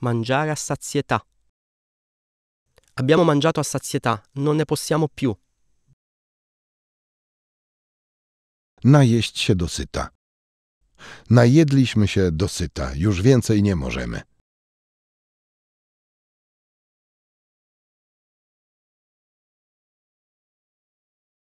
mangiare a sazietà. Abbiamo mangiato a sazietà, non ne possiamo più. Najeść się dosyta. Najedliśmy się dosyta, już więcej nie możemy.